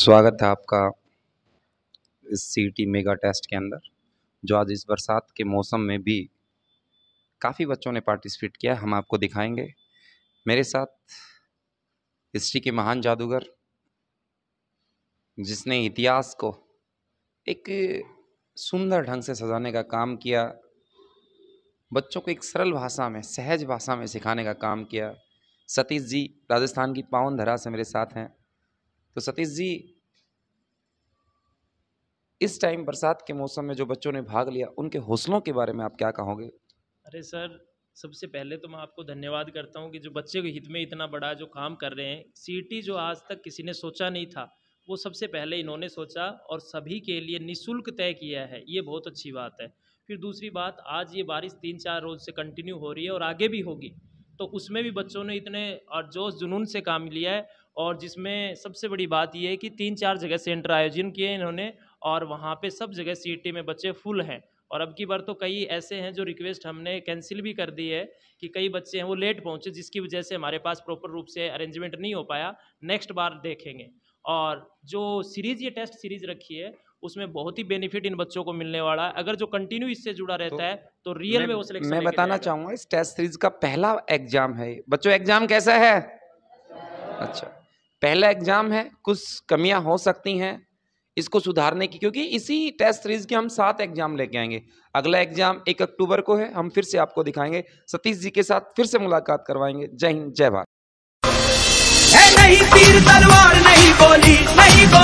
स्वागत है आपका इस सी e मेगा टेस्ट के अंदर जो आज इस बरसात के मौसम में भी काफ़ी बच्चों ने पार्टिसिपेट किया हम आपको दिखाएंगे मेरे साथ हिस्ट्री के महान जादूगर जिसने इतिहास को एक सुंदर ढंग से सजाने का काम किया बच्चों को एक सरल भाषा में सहज भाषा में सिखाने का काम किया सतीश जी राजस्थान की पावन धरा से मेरे साथ हैं तो सतीश जी इस टाइम बरसात के मौसम में जो बच्चों ने भाग लिया उनके हौसलों के बारे में आप क्या कहोगे अरे सर सबसे पहले तो मैं आपको धन्यवाद करता हूँ कि जो बच्चे के हित में इतना बड़ा जो काम कर रहे हैं सीटी जो आज तक किसी ने सोचा नहीं था वो सबसे पहले इन्होंने सोचा और सभी के लिए निःशुल्क तय किया है ये बहुत अच्छी बात है फिर दूसरी बात आज ये बारिश तीन चार रोज़ से कंटिन्यू हो रही है और आगे भी होगी तो उसमें भी बच्चों ने इतने और जोश जुनून से काम लिया है और जिसमें सबसे बड़ी बात यह है कि तीन चार जगह सेंटर आयोजन किए इन्होंने और वहाँ पे सब जगह सीटी e में बच्चे फुल हैं और अब की बार तो कई ऐसे हैं जो रिक्वेस्ट हमने कैंसिल भी कर दी है कि कई बच्चे हैं वो लेट पहुँचे जिसकी वजह से हमारे पास प्रॉपर रूप से अरेंजमेंट नहीं हो पाया नेक्स्ट बार देखेंगे और जो सीरीज़ ये टेस्ट सीरीज़ रखी है उसमें बहुत ही बेनिफिट इन बच्चों को मिलने वाला है अगर जो कंटिन्यू इससे जुड़ा तो रहता तो है तो रियल में वो सिलेक्शन मैं बताना चाहूंगा इस टेस्ट सीरीज का पहला एग्जाम है बच्चों एग्जाम कैसा है अच्छा पहला एग्जाम है कुछ कमियां हो सकती हैं इसको सुधारने की क्योंकि इसी टेस्ट सीरीज के हम सात एग्जाम लेके आएंगे अगला एग्जाम एक अक्टूबर को है हम फिर से आपको दिखाएंगे सतीश जी के साथ फिर से मुलाकात करवाएंगे जय हिंद जय भारत नहीं तीर तलवार नहीं बोली नहीं